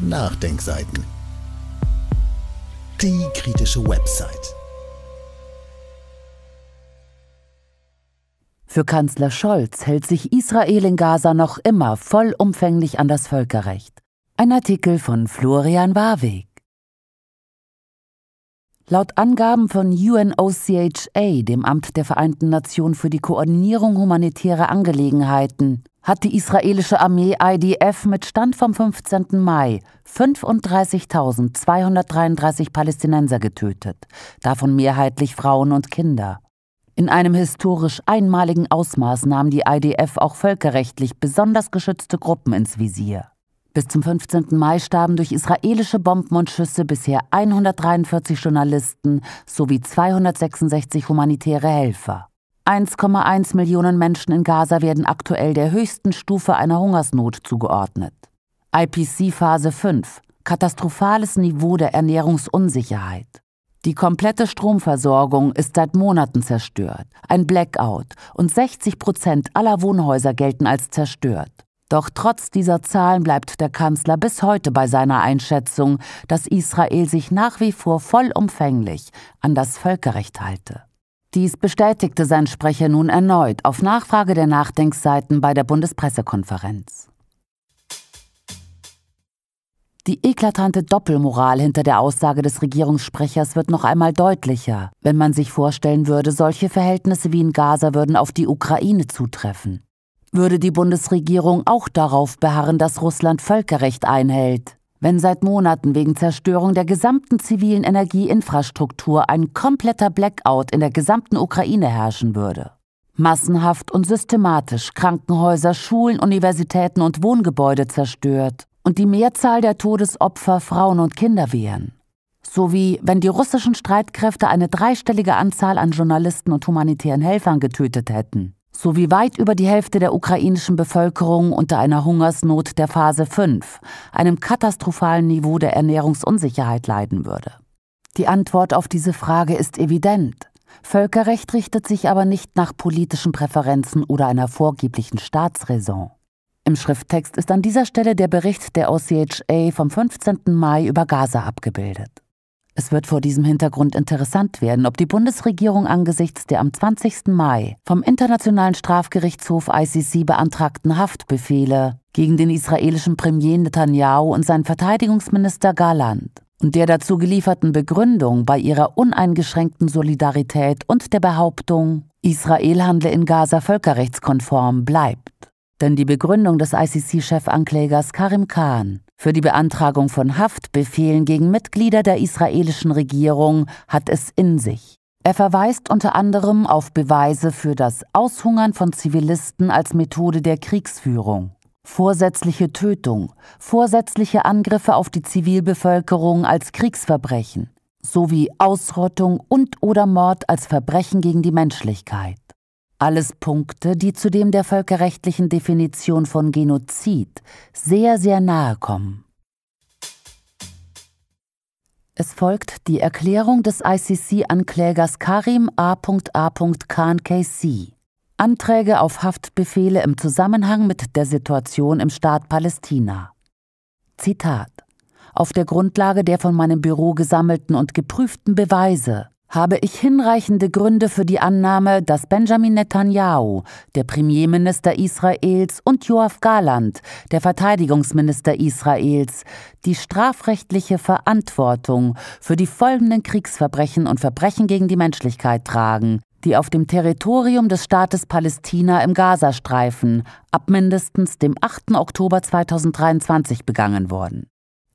Nachdenkseiten. Die kritische Website. Für Kanzler Scholz hält sich Israel in Gaza noch immer vollumfänglich an das Völkerrecht. Ein Artikel von Florian Warweg. Laut Angaben von UNOCHA, dem Amt der Vereinten Nationen für die Koordinierung humanitärer Angelegenheiten, hat die israelische Armee IDF mit Stand vom 15. Mai 35.233 Palästinenser getötet, davon mehrheitlich Frauen und Kinder. In einem historisch einmaligen Ausmaß nahm die IDF auch völkerrechtlich besonders geschützte Gruppen ins Visier. Bis zum 15. Mai starben durch israelische Bomben und Schüsse bisher 143 Journalisten sowie 266 humanitäre Helfer. 1,1 Millionen Menschen in Gaza werden aktuell der höchsten Stufe einer Hungersnot zugeordnet. IPC Phase 5 Katastrophales Niveau der Ernährungsunsicherheit. Die komplette Stromversorgung ist seit Monaten zerstört, ein Blackout und 60 Prozent aller Wohnhäuser gelten als zerstört. Doch trotz dieser Zahlen bleibt der Kanzler bis heute bei seiner Einschätzung, dass Israel sich nach wie vor vollumfänglich an das Völkerrecht halte. Dies bestätigte sein Sprecher nun erneut auf Nachfrage der Nachdenkseiten bei der Bundespressekonferenz. Die eklatante Doppelmoral hinter der Aussage des Regierungssprechers wird noch einmal deutlicher, wenn man sich vorstellen würde, solche Verhältnisse wie in Gaza würden auf die Ukraine zutreffen würde die Bundesregierung auch darauf beharren, dass Russland Völkerrecht einhält. Wenn seit Monaten wegen Zerstörung der gesamten zivilen Energieinfrastruktur ein kompletter Blackout in der gesamten Ukraine herrschen würde. Massenhaft und systematisch Krankenhäuser, Schulen, Universitäten und Wohngebäude zerstört und die Mehrzahl der Todesopfer Frauen und Kinder wären. Sowie wenn die russischen Streitkräfte eine dreistellige Anzahl an Journalisten und humanitären Helfern getötet hätten sowie weit über die Hälfte der ukrainischen Bevölkerung unter einer Hungersnot der Phase 5, einem katastrophalen Niveau der Ernährungsunsicherheit leiden würde. Die Antwort auf diese Frage ist evident. Völkerrecht richtet sich aber nicht nach politischen Präferenzen oder einer vorgeblichen Staatsräson. Im Schrifttext ist an dieser Stelle der Bericht der OCHA vom 15. Mai über Gaza abgebildet. Es wird vor diesem Hintergrund interessant werden, ob die Bundesregierung angesichts der am 20. Mai vom Internationalen Strafgerichtshof ICC beantragten Haftbefehle gegen den israelischen Premier Netanyahu und seinen Verteidigungsminister Garland und der dazu gelieferten Begründung bei ihrer uneingeschränkten Solidarität und der Behauptung, Israel handle in Gaza völkerrechtskonform bleibt denn die Begründung des ICC-Chefanklägers Karim Khan für die Beantragung von Haftbefehlen gegen Mitglieder der israelischen Regierung hat es in sich. Er verweist unter anderem auf Beweise für das Aushungern von Zivilisten als Methode der Kriegsführung, vorsätzliche Tötung, vorsätzliche Angriffe auf die Zivilbevölkerung als Kriegsverbrechen sowie Ausrottung und oder Mord als Verbrechen gegen die Menschlichkeit. Alles Punkte, die zudem der völkerrechtlichen Definition von Genozid sehr, sehr nahe kommen. Es folgt die Erklärung des ICC-Anklägers Karim A.A. Khan KC. Anträge auf Haftbefehle im Zusammenhang mit der Situation im Staat Palästina. Zitat auf der Grundlage der von meinem Büro gesammelten und geprüften Beweise habe ich hinreichende Gründe für die Annahme, dass Benjamin Netanyahu, der Premierminister Israels, und Joachim Galand, der Verteidigungsminister Israels, die strafrechtliche Verantwortung für die folgenden Kriegsverbrechen und Verbrechen gegen die Menschlichkeit tragen, die auf dem Territorium des Staates Palästina im Gazastreifen ab mindestens dem 8. Oktober 2023 begangen wurden.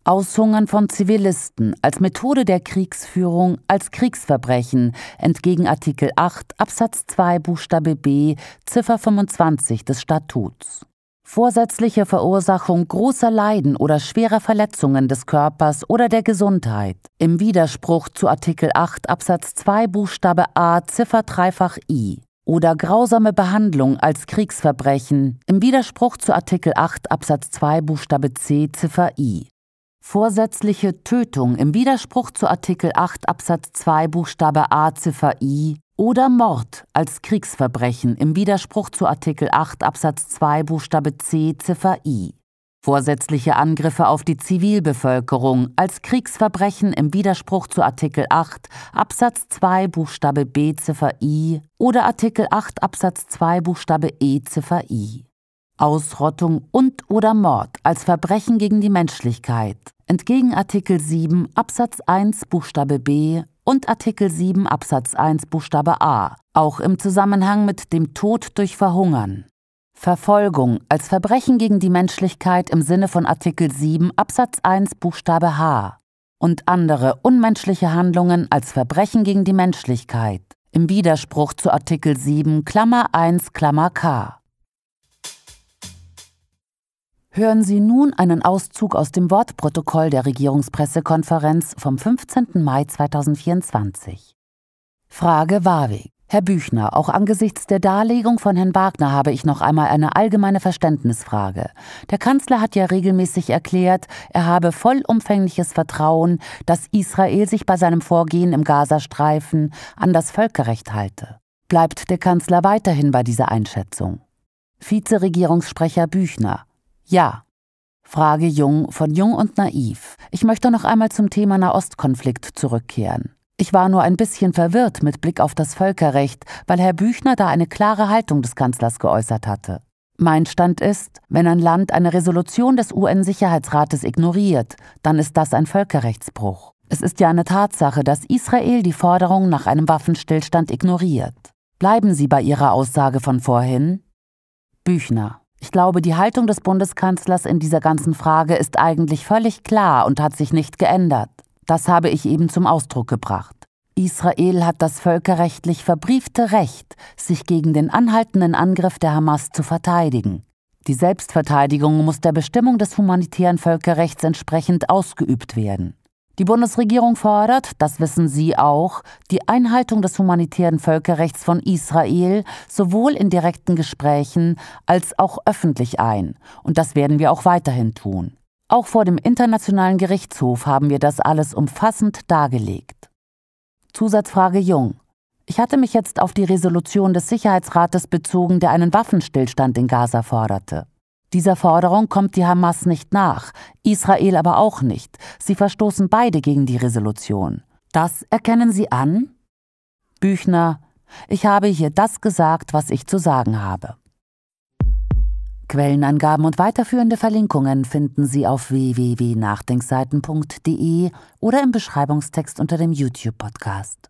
Aushungern von Zivilisten als Methode der Kriegsführung als Kriegsverbrechen entgegen Artikel 8 Absatz 2 Buchstabe b Ziffer 25 des Statuts. Vorsätzliche Verursachung großer Leiden oder schwerer Verletzungen des Körpers oder der Gesundheit im Widerspruch zu Artikel 8 Absatz 2 Buchstabe a Ziffer dreifach i oder grausame Behandlung als Kriegsverbrechen im Widerspruch zu Artikel 8 Absatz 2 Buchstabe c Ziffer i vorsätzliche Tötung im Widerspruch zu Artikel 8 Absatz 2 Buchstabe a Ziffer i oder Mord als Kriegsverbrechen im Widerspruch zu Artikel 8 Absatz 2 Buchstabe c Ziffer i. Vorsätzliche Angriffe auf die Zivilbevölkerung als Kriegsverbrechen im Widerspruch zu Artikel 8 Absatz 2 Buchstabe b Ziffer i oder Artikel 8 Absatz 2 Buchstabe e Ziffer i. Ausrottung und oder Mord als Verbrechen gegen die Menschlichkeit entgegen Artikel 7 Absatz 1 Buchstabe b und Artikel 7 Absatz 1 Buchstabe a, auch im Zusammenhang mit dem Tod durch Verhungern. Verfolgung als Verbrechen gegen die Menschlichkeit im Sinne von Artikel 7 Absatz 1 Buchstabe h und andere unmenschliche Handlungen als Verbrechen gegen die Menschlichkeit im Widerspruch zu Artikel 7 Klammer 1 Klammer k. Hören Sie nun einen Auszug aus dem Wortprotokoll der Regierungspressekonferenz vom 15. Mai 2024. Frage Warwick. Herr Büchner, auch angesichts der Darlegung von Herrn Wagner habe ich noch einmal eine allgemeine Verständnisfrage. Der Kanzler hat ja regelmäßig erklärt, er habe vollumfängliches Vertrauen, dass Israel sich bei seinem Vorgehen im Gazastreifen an das Völkerrecht halte. Bleibt der Kanzler weiterhin bei dieser Einschätzung? Vizeregierungssprecher Büchner ja. Frage Jung von Jung und Naiv. Ich möchte noch einmal zum Thema Nahostkonflikt zurückkehren. Ich war nur ein bisschen verwirrt mit Blick auf das Völkerrecht, weil Herr Büchner da eine klare Haltung des Kanzlers geäußert hatte. Mein Stand ist, wenn ein Land eine Resolution des UN-Sicherheitsrates ignoriert, dann ist das ein Völkerrechtsbruch. Es ist ja eine Tatsache, dass Israel die Forderung nach einem Waffenstillstand ignoriert. Bleiben Sie bei Ihrer Aussage von vorhin? Büchner ich glaube, die Haltung des Bundeskanzlers in dieser ganzen Frage ist eigentlich völlig klar und hat sich nicht geändert. Das habe ich eben zum Ausdruck gebracht. Israel hat das völkerrechtlich verbriefte Recht, sich gegen den anhaltenden Angriff der Hamas zu verteidigen. Die Selbstverteidigung muss der Bestimmung des humanitären Völkerrechts entsprechend ausgeübt werden. Die Bundesregierung fordert, das wissen Sie auch, die Einhaltung des humanitären Völkerrechts von Israel sowohl in direkten Gesprächen als auch öffentlich ein. Und das werden wir auch weiterhin tun. Auch vor dem Internationalen Gerichtshof haben wir das alles umfassend dargelegt. Zusatzfrage Jung. Ich hatte mich jetzt auf die Resolution des Sicherheitsrates bezogen, der einen Waffenstillstand in Gaza forderte. Dieser Forderung kommt die Hamas nicht nach, Israel aber auch nicht. Sie verstoßen beide gegen die Resolution. Das erkennen Sie an? Büchner, ich habe hier das gesagt, was ich zu sagen habe. Quellenangaben und weiterführende Verlinkungen finden Sie auf www.nachdenkseiten.de oder im Beschreibungstext unter dem YouTube-Podcast.